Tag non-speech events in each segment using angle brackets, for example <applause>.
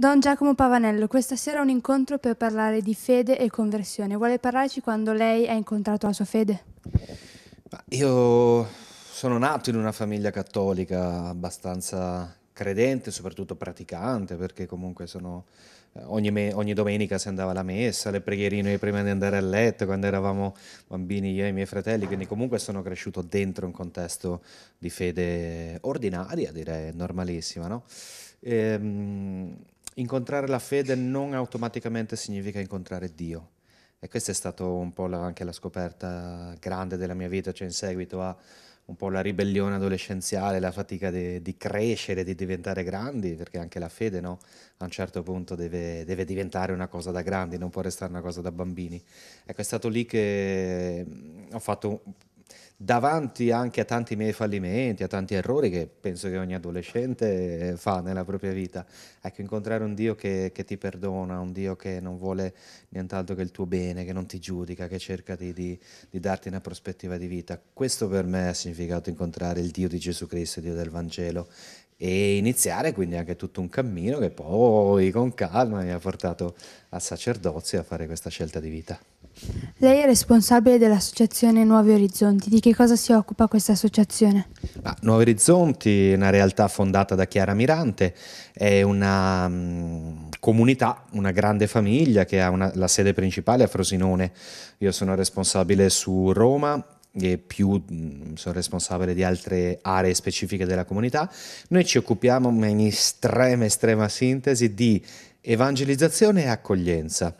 Don Giacomo Pavanello, questa sera un incontro per parlare di fede e conversione. Vuole parlarci quando lei ha incontrato la sua fede? Io sono nato in una famiglia cattolica abbastanza credente, soprattutto praticante, perché comunque sono, eh, ogni, me, ogni, domenica si andava alla messa, le preghierine prima di andare a letto, quando eravamo bambini io e i miei fratelli, quindi comunque sono cresciuto dentro un contesto di fede ordinaria, direi normalissima. No? E, ehm, incontrare la fede non automaticamente significa incontrare Dio. E questa è stata un po' la, anche la scoperta grande della mia vita, cioè in seguito a un po' la ribellione adolescenziale, la fatica di, di crescere, di diventare grandi, perché anche la fede no? a un certo punto deve, deve, diventare una cosa da grandi, non può restare una cosa da bambini. Ecco, è stato lì che mm, ho fatto davanti anche a tanti miei fallimenti, a tanti errori che penso che ogni adolescente eh, fa nella propria vita, ecco, incontrare un Dio che, che ti perdona, un Dio che non vuole nient'altro che il tuo bene, che non ti giudica, che cerca di, di, di darti una prospettiva di vita. Questo per me ha significato incontrare il Dio di Gesù Cristo, il Dio del Vangelo e iniziare quindi anche tutto un cammino che poi con calma mi ha portato al sacerdozio a fare questa scelta di vita. Lei è responsabile dell'associazione Nuovi Orizzonti, di che cosa si occupa questa associazione? Ah, Nuovi Orizzonti è una realtà fondata da Chiara Mirante, è una um, comunità, una grande famiglia che ha una, la sede principale a Frosinone. Io sono responsabile su Roma e più mm, sono responsabile di altre aree specifiche della comunità. Noi ci occupiamo in estrema, estrema sintesi di evangelizzazione e accoglienza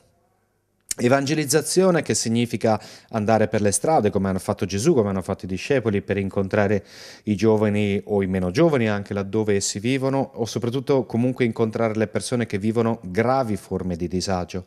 Evangelizzazione che significa andare per le strade come hanno fatto Gesù, come hanno fatto i discepoli, per incontrare i giovani o i meno giovani anche laddove essi vivono o soprattutto comunque incontrare le persone che vivono gravi forme di disagio.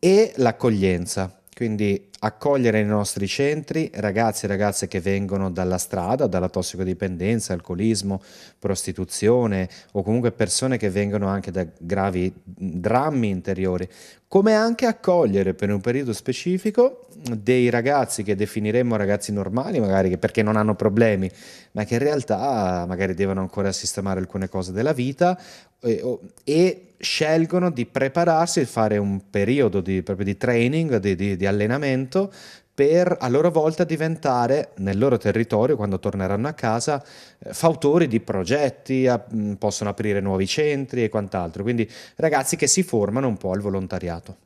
E l'accoglienza, quindi accogliere nei nostri centri ragazzi e ragazze che vengono dalla strada, dalla tossicodipendenza, alcolismo, prostituzione o comunque persone che vengono anche da gravi drammi interiori, come anche accogliere per un periodo specifico dei ragazzi che definiremmo ragazzi normali, magari perché non hanno problemi, ma che in realtà magari devono ancora sistemare alcune cose della vita eh, e, e scelgono di prepararsi e fare un periodo di, proprio di training, di, di, di allenamento per a loro volta diventare nel loro territorio, quando torneranno a casa, eh, fautori di progetti, a, mm, possono aprire nuovi centri e quant'altro. Quindi ragazzi che si formano un po' al volontariato.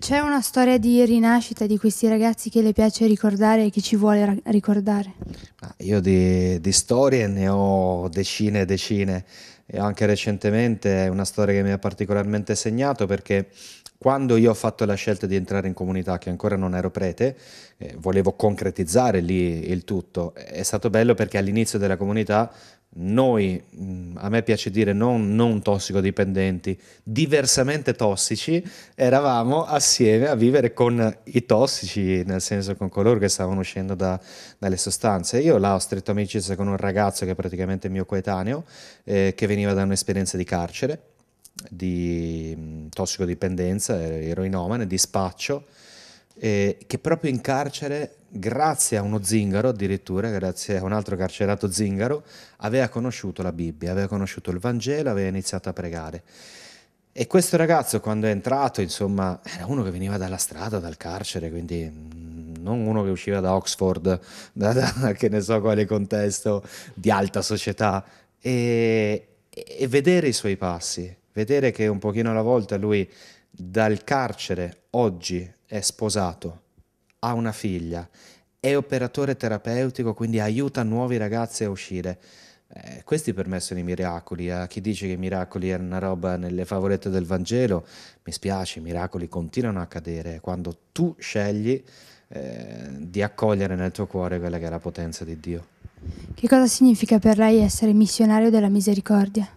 C'è una storia di rinascita di questi ragazzi che le piace ricordare e che ci vuole ra- ricordare? io di, di storie ne ho decine e decine e anche recentemente è una storia che mi ha particolarmente segnato perché quando io ho fatto la scelta di entrare in comunità, che ancora non ero prete, eh, volevo concretizzare lì il tutto. È stato bello perché all'inizio della comunità noi, mm, a me piace dire non, non, tossicodipendenti, diversamente tossici, eravamo assieme a vivere con i tossici, nel senso con coloro che stavano uscendo da, dalle sostanze. Io là ho stretto amicizia con un ragazzo che è praticamente mio coetaneo, eh, che veniva da un'esperienza di carcere, di mm, tossicodipendenza, eroinomane, di spaccio, eh, che proprio in carcere grazie a uno zingaro addirittura, grazie a un altro carcerato zingaro, aveva conosciuto la Bibbia, aveva conosciuto il Vangelo, aveva iniziato a pregare. E questo ragazzo quando è entrato, insomma, era uno che veniva dalla strada, dal carcere, quindi mm, non uno che usciva da Oxford, <laughs> da, da che ne so quale contesto di alta società, e, e vedere i suoi passi, vedere che un pochino alla volta lui dal carcere oggi è sposato, ha una figlia, è operatore terapeutico, quindi aiuta nuovi ragazzi a uscire. Eh, questi per me sono i miracoli. A eh. chi dice che i miracoli è una roba nelle favolette del Vangelo, mi spiace, i miracoli continuano a accadere quando tu scegli eh, di accogliere nel tuo cuore quella che è la potenza di Dio. Che cosa significa per lei essere missionario della misericordia?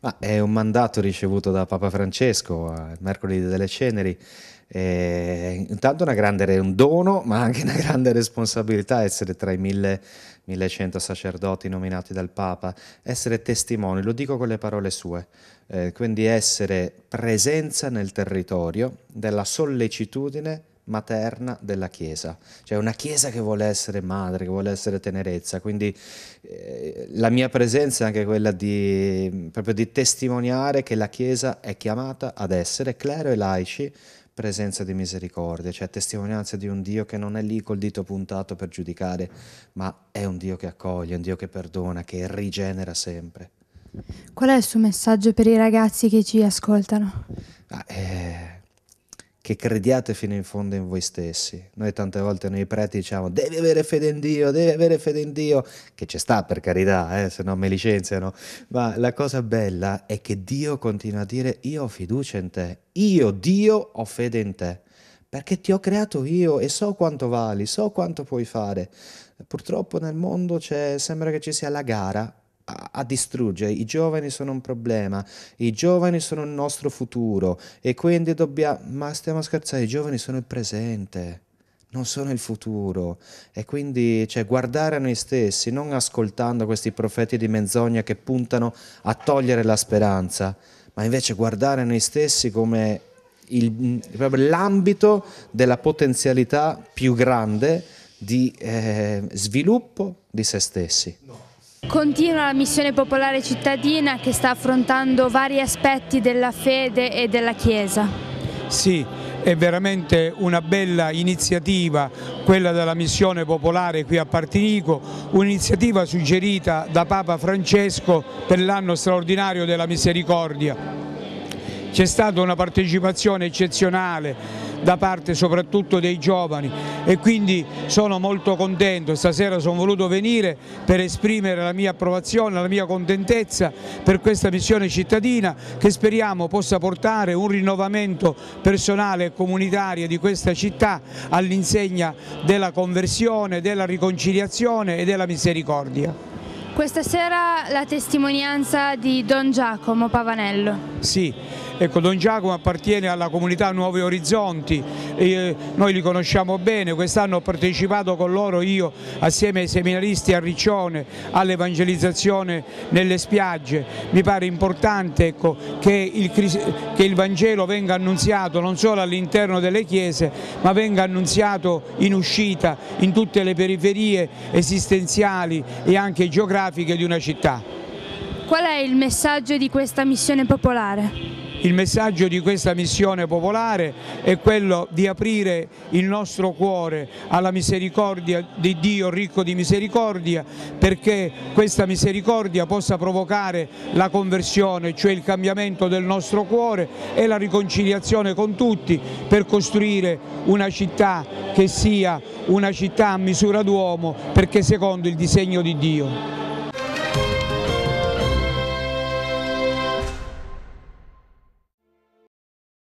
Ma è un mandato ricevuto da Papa Francesco al eh, mercoledì delle ceneri. E intanto una grande, un dono, ma anche una grande responsabilità essere tra i 1000, 1100 sacerdoti nominati dal Papa, essere testimoni, lo dico con le parole sue, eh, quindi essere presenza nel territorio della sollecitudine materna della Chiesa, cioè una Chiesa che vuole essere madre, che vuole essere tenerezza, quindi eh, la mia presenza è anche quella di, proprio di testimoniare che la Chiesa è chiamata ad essere clero e laici presenza di misericordia, cioè testimonianza di un Dio che non è lì col dito puntato per giudicare, ma è un Dio che accoglie, un Dio che perdona, che rigenera sempre. Qual è il suo messaggio per i ragazzi che ci ascoltano? Ah, eh, che crediate fino in fondo in voi stessi. Noi tante volte noi preti diciamo devi avere fede in Dio, devi avere fede in Dio, che ci sta per carità, eh, se no me licenziano, ma la cosa bella è che Dio continua a dire io ho fiducia in te, io Dio ho fede in te, perché ti ho creato io e so quanto vali, so quanto puoi fare. Purtroppo nel mondo sembra che ci sia la gara a, distruggere. I giovani sono un problema, i giovani sono il nostro futuro e quindi dobbiamo... Ma stiamo a scherzare, i giovani sono il presente non sono il futuro. E quindi cioè, guardare a noi stessi, non ascoltando questi profeti di menzogna che puntano a togliere la speranza, ma invece guardare a noi stessi come il, l'ambito della potenzialità più grande di eh, sviluppo di se stessi. No. Continua la missione popolare cittadina che sta affrontando vari aspetti della fede e della Chiesa. Sì, è veramente una bella iniziativa quella della missione popolare qui a Partinico, un'iniziativa suggerita da Papa Francesco per l'anno straordinario della misericordia. C'è stata una partecipazione eccezionale da parte soprattutto dei giovani e quindi sono molto contento, stasera sono voluto venire per esprimere la mia approvazione, la mia contentezza per questa missione cittadina che speriamo possa portare un rinnovamento personale e comunitario di questa città all'insegna della conversione, della riconciliazione e della misericordia. Questa sera la testimonianza di Don Giacomo Pavanello. Sì, Ecco, Don Giacomo appartiene alla comunità Nuovi Orizzonti, eh, noi li conosciamo bene, quest'anno ho partecipato con loro io assieme ai seminaristi a Riccione all'evangelizzazione nelle spiagge, mi pare importante ecco, che, il, che il Vangelo venga annunziato non solo all'interno delle chiese ma venga annunziato in uscita in tutte le periferie esistenziali e anche geografiche di una città. Qual è il messaggio di questa missione popolare? Il messaggio di questa missione popolare è quello di aprire il nostro cuore alla misericordia di Dio ricco di misericordia perché questa misericordia possa provocare la conversione, cioè il cambiamento del nostro cuore e la riconciliazione con tutti per costruire una città che sia una città a misura d'uomo perché secondo il disegno di Dio.